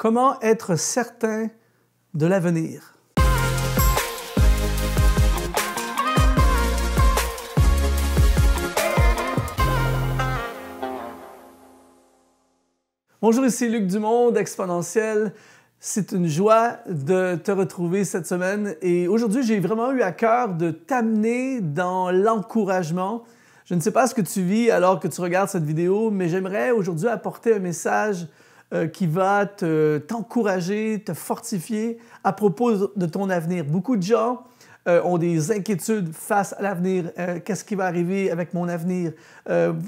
Comment être certain de l'avenir? Bonjour, ici Luc Dumont exponentiel. C'est une joie de te retrouver cette semaine et aujourd'hui, j'ai vraiment eu à cœur de t'amener dans l'encouragement. Je ne sais pas ce que tu vis alors que tu regardes cette vidéo, mais j'aimerais aujourd'hui apporter un message euh, qui va t'encourager, te, fortifier à propos de ton avenir. Beaucoup de gens euh, ont des inquiétudes face à l'avenir. Euh, qu'est-ce qui va arriver avec mon avenir?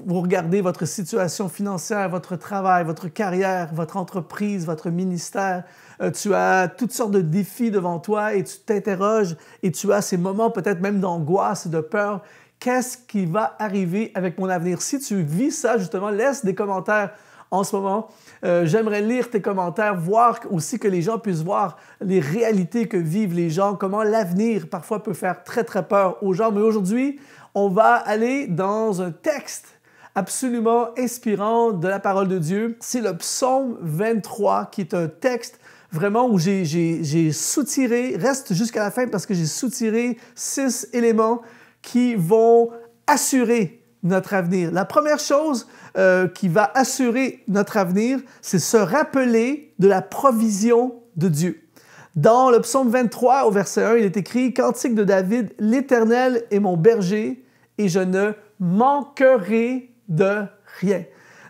vous regardez votre situation financière, votre travail, votre carrière, votre entreprise, votre ministère. tu as toutes sortes de défis devant toi et tu t'interroges et tu as ces moments peut-être même d'angoisse, de peur qu'est-ce qui va arriver avec mon avenir? Si tu vis ça, justement, laisse des commentaires en ce moment. Euh, j'aimerais lire tes commentaires, voir aussi que les gens puissent voir les réalités que vivent les gens, comment l'avenir parfois peut faire très très peur aux gens. Mais aujourd'hui, on va aller dans un texte absolument inspirant de la parole de Dieu. C'est le psaume 23 qui est un texte vraiment où j'ai soutiré, reste jusqu'à la fin parce que j'ai soutiré six éléments qui vont assurer notre avenir. La première chose euh, qui va assurer notre avenir, c'est se rappeler de la provision de Dieu. Dans le psaume 23 au verset 1, il est écrit Cantique de David, l'Éternel est mon berger et je ne manquerai de rien.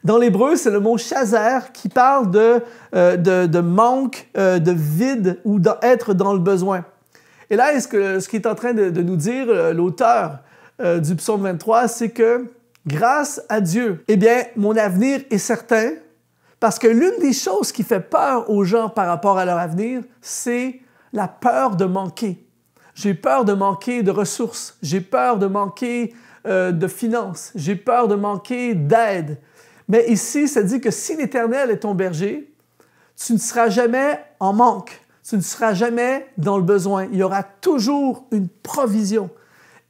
Dans l'hébreu, c'est le mot chazer qui parle de, euh, de, manque, euh, de vide ou d'être dans le besoin. Et là, est ce, que, ce qui est en train de nous dire l'auteur, euh, du psaume 23, c'est que grâce à Dieu, eh bien, mon avenir est certain parce que l'une des choses qui fait peur aux gens par rapport à leur avenir, c'est la peur de manquer. J'ai peur de manquer de ressources, j'ai peur de manquer euh, de finances, j'ai peur de manquer d'aide. Mais ici, ça dit que si l'Éternel est ton berger, tu ne seras jamais en manque, tu ne seras jamais dans le besoin. Il y aura toujours une provision.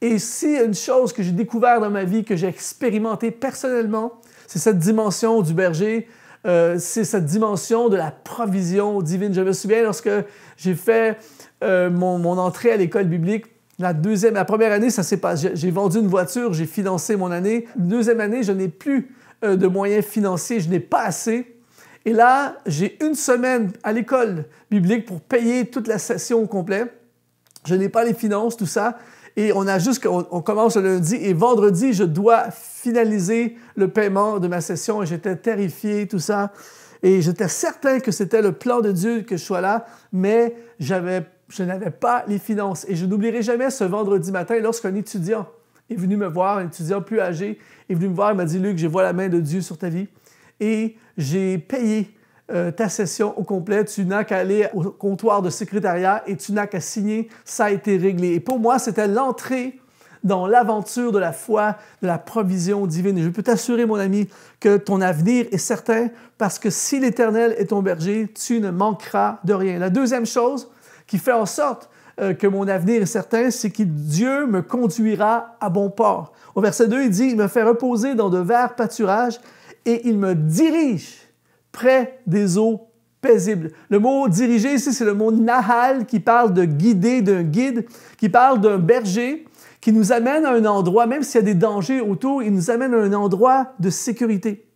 Et si une chose que j'ai découvert dans ma vie, que j'ai expérimenté personnellement, c'est cette dimension du berger, euh, c'est cette dimension de la provision divine. Je me souviens lorsque j'ai fait euh, mon, entrée à l'école biblique, la deuxième, la première année, ça s'est passé. J'ai vendu une voiture, j'ai financé mon année. Deuxième année, je n'ai plus euh, de moyens financiers, je n'ai pas assez. Et là, j'ai une semaine à l'école biblique pour payer toute la session au complet. Je n'ai pas les finances, tout ça. Et on a juste, on, commence le lundi et vendredi, je dois finaliser le paiement de ma session. et J'étais terrifié, tout ça. Et j'étais certain que c'était le plan de Dieu que je sois là, mais j'avais, je n'avais pas les finances. Et je n'oublierai jamais ce vendredi matin lorsqu'un étudiant est venu me voir, un étudiant plus âgé, est venu me voir et m'a dit, Luc, je vois la main de Dieu sur ta vie. Et j'ai payé euh, ta session au complet. Tu n'as qu'à aller au comptoir de secrétariat et tu n'as qu'à signer. Ça a été réglé. Et pour moi, c'était l'entrée dans l'aventure de la foi, de la provision divine. Et je peux t'assurer, mon ami, que ton avenir est certain parce que si l'Éternel est ton berger, tu ne manqueras de rien. La deuxième chose qui fait en sorte euh, que mon avenir est certain, c'est que Dieu me conduira à bon port. Au verset 2, il dit, il me fait reposer dans de verts pâturages et il me dirige près des eaux paisibles. Le mot dirigé ici, c'est le mot nahal qui parle de guider, d'un guide, qui parle d'un berger, qui nous amène à un endroit, même s'il y a des dangers autour, il nous amène à un endroit de sécurité.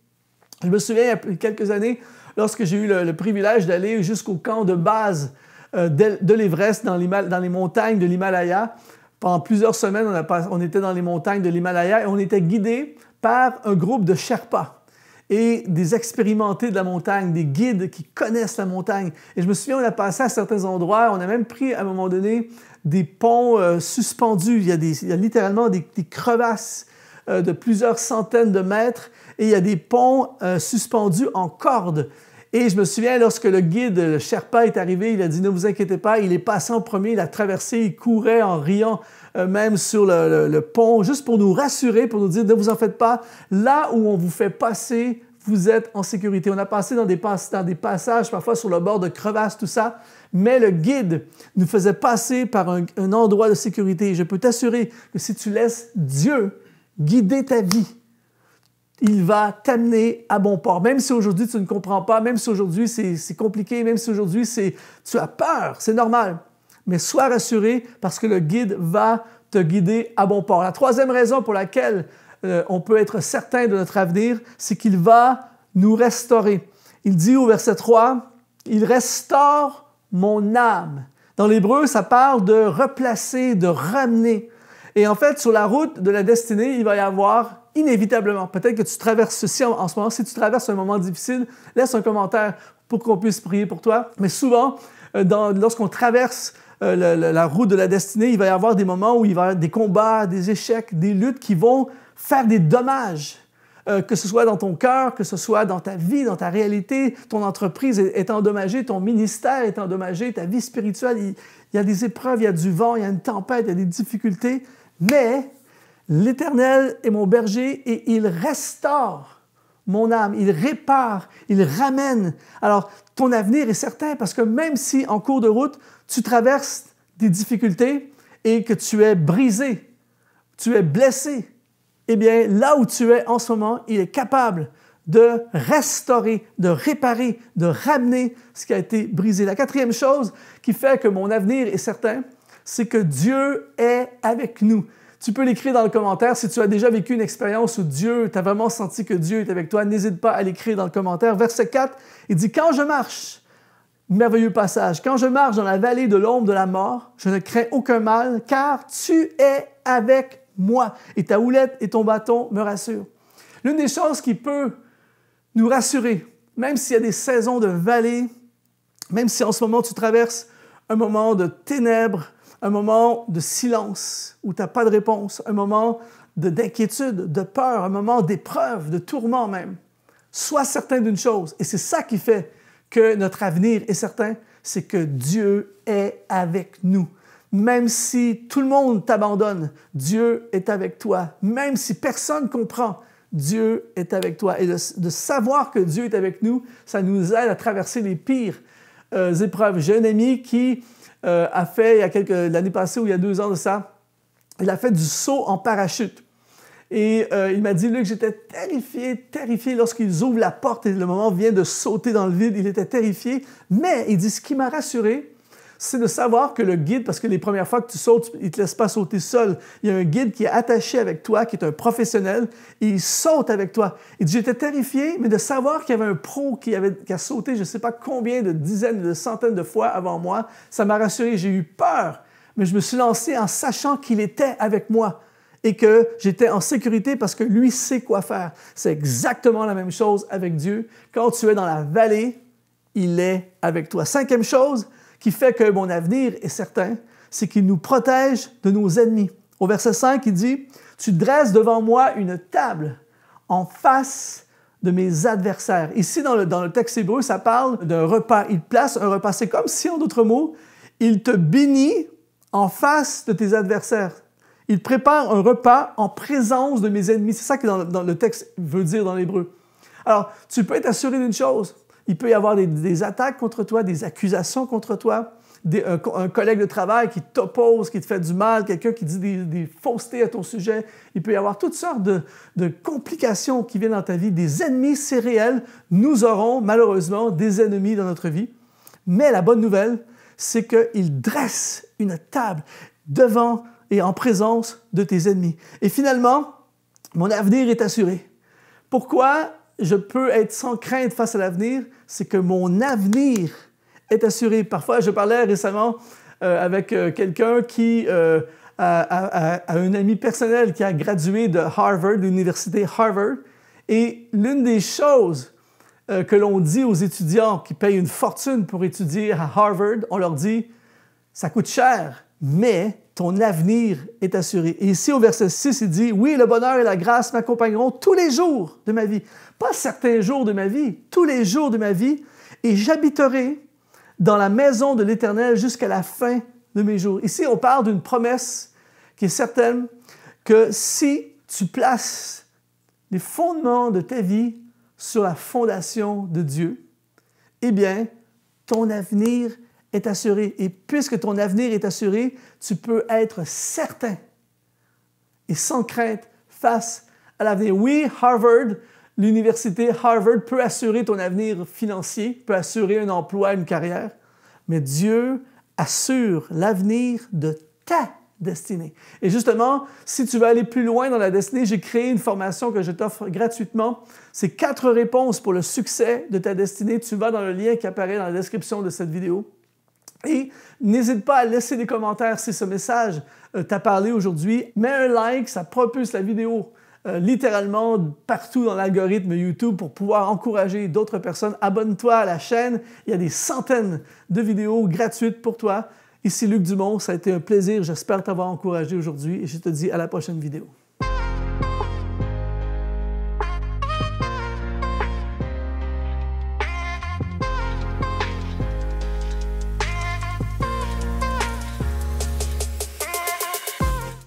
Je me souviens, il y a quelques années, lorsque j'ai eu le, privilège d'aller jusqu'au camp de base euh, de, de l'Everest dans, les montagnes de l'Himalaya, pendant plusieurs semaines, on, on était dans les montagnes de l'Himalaya et on était guidé par un groupe de Sherpas et des expérimentés de la montagne, des guides qui connaissent la montagne. Et je me souviens, on a passé à certains endroits, on a même pris à un moment donné des ponts euh, suspendus. Il y, a des, il y a, littéralement des, crevasses euh, de plusieurs centaines de mètres et il y a des ponts euh, suspendus en corde. Et je me souviens, lorsque le guide, le Sherpa, est arrivé, il a dit Ne vous inquiétez pas, il est passé en premier, il a traversé, il courait en riant, même sur le, le, pont, juste pour nous rassurer, pour nous dire Ne vous en faites pas, là où on vous fait passer, vous êtes en sécurité. On a passé dans des, passages, parfois sur le bord de crevasses, tout ça, mais le guide nous faisait passer par un, un endroit de sécurité. Je peux t'assurer que si tu laisses Dieu guider ta vie, il va t'amener à bon port. Même si aujourd'hui tu ne comprends pas, même si aujourd'hui c'est compliqué, même si aujourd'hui tu as peur, c'est normal. Mais sois rassuré parce que le guide va te guider à bon port. La troisième raison pour laquelle euh, on peut être certain de notre avenir, c'est qu'il va nous restaurer. Il dit au verset 3, il restaure mon âme. Dans l'hébreu, ça parle de replacer, de ramener. Et en fait, sur la route de la destinée, il va y avoir inévitablement, peut-être que tu traverses ceci en, ce moment, si tu traverses un moment difficile, laisse un commentaire pour qu'on puisse prier pour toi. Mais souvent, euh, lorsqu'on traverse euh, la, la route de la destinée, il va y avoir des moments où il va y avoir des combats, des échecs, des luttes qui vont faire des dommages, euh, que ce soit dans ton cœur, que ce soit dans ta vie, dans ta réalité, ton entreprise est, endommagée, ton ministère est endommagé, ta vie spirituelle, il y a des épreuves, il y a du vent, il y a une tempête, il y a des difficultés, mais l'Éternel est mon berger et il restaure mon âme, il répare, il ramène. Alors, ton avenir est certain parce que même si en cours de route, tu traverses des difficultés et que tu es brisé, tu es blessé, eh bien, là où tu es en ce moment, il est capable de restaurer, de réparer, de ramener ce qui a été brisé. La quatrième chose qui fait que mon avenir est certain, c'est que Dieu est avec nous. Tu peux l'écrire dans le commentaire. Si tu as déjà vécu une expérience où Dieu, tu as vraiment senti que Dieu est avec toi, n'hésite pas à l'écrire dans le commentaire. Verset 4, il dit, Quand je marche, merveilleux passage, quand je marche dans la vallée de l'ombre de la mort, je ne crains aucun mal, car tu es avec moi. Et ta houlette et ton bâton me rassurent. L'une des choses qui peut nous rassurer, même s'il y a des saisons de vallée, même si en ce moment tu traverses un moment de ténèbres, un moment de silence où tu n'as pas de réponse, un moment d'inquiétude, de peur, un moment d'épreuve, de tourment même. Sois certain d'une chose, et c'est ça qui fait que notre avenir est certain, c'est que Dieu est avec nous. Même si tout le monde t'abandonne, Dieu est avec toi. Même si personne comprend, Dieu est avec toi. Et de, savoir que Dieu est avec nous, ça nous aide à traverser les pires euh, épreuves. J'ai un ami qui euh, a fait, il y a quelques, l'année passée ou il y a deux ans de ça, il a fait du saut en parachute. Et euh, il m'a dit, lui, que j'étais terrifié, terrifié lorsqu'ils ouvrent la porte et le moment vient de sauter dans le vide. Il était terrifié. Mais il dit, ce qui m'a rassuré, c'est de savoir que le guide, parce que les premières fois que tu sautes, il ne te laisse pas sauter seul. Il y a un guide qui est attaché avec toi, qui est un professionnel, il saute avec toi. j'étais terrifié, mais de savoir qu'il y avait un pro qui, avait, qui a sauté je ne sais pas combien de dizaines, de centaines de fois avant moi, ça m'a rassuré. J'ai eu peur, mais je me suis lancé en sachant qu'il était avec moi et que j'étais en sécurité parce que lui sait quoi faire. C'est exactement la même chose avec Dieu. Quand tu es dans la vallée, il est avec toi. Cinquième chose, qui fait que mon avenir est certain, c'est qu'il nous protège de nos ennemis. Au verset 5, il dit, Tu dresses devant moi une table en face de mes adversaires. Ici, dans le, dans le texte hébreu, ça parle d'un repas. Il place un repas. C'est comme si, en d'autres mots, il te bénit en face de tes adversaires. Il prépare un repas en présence de mes ennemis. C'est ça que dans, le texte veut dire dans l'hébreu. Alors, tu peux être assuré d'une chose, il peut y avoir des, attaques contre toi, des accusations contre toi. un, collègue de travail qui t'oppose, qui te fait du mal, quelqu'un qui dit des, faussetés à ton sujet. Il peut y avoir toutes sortes de, de complications qui viennent dans ta vie, des ennemis, c'est réel. Nous aurons malheureusement des ennemis dans notre vie. Mais la bonne nouvelle, c'est qu'il dresse une table devant et en présence de tes ennemis. Et finalement, mon avenir est assuré. Pourquoi je peux être sans crainte face à l'avenir, c'est que mon avenir est assuré. Parfois, je parlais récemment euh, avec euh, quelqu'un qui euh, a, a, un ami personnel qui a gradué de Harvard, l'université Harvard, et l'une des choses que l'on dit aux étudiants qui payent une fortune pour étudier à Harvard, on leur dit, ça coûte cher, mais ton avenir est assuré. ici, au verset 6, il dit, oui, le bonheur et la grâce m'accompagneront tous les jours de ma vie. Pas certains jours de ma vie, tous les jours de ma vie. Et j'habiterai dans la maison de l'Éternel jusqu'à la fin de mes jours. Ici, on parle d'une promesse qui est certaine que si tu places les fondements de ta vie sur la fondation de Dieu, eh bien, ton avenir est est assuré. Et puisque ton avenir est assuré, tu peux être certain et sans crainte face à l'avenir. Oui, Harvard, l'université Harvard peut assurer ton avenir financier, peut assurer un emploi, une carrière, mais Dieu assure l'avenir de ta destinée. Et justement, si tu veux aller plus loin dans la destinée, j'ai créé une formation que je t'offre gratuitement. C'est quatre réponses pour le succès de ta destinée. Tu vas dans le lien qui apparaît dans la description de cette vidéo. Et n'hésite pas à laisser des commentaires si ce message euh, t'a parlé aujourd'hui. Mets un like, ça propulse la vidéo euh, littéralement partout dans l'algorithme YouTube pour pouvoir encourager d'autres personnes. Abonne-toi à la chaîne, il y a des centaines de vidéos gratuites pour toi. Ici Luc Dumont, ça a été un plaisir, j'espère t'avoir encouragé aujourd'hui et je te dis à la prochaine vidéo.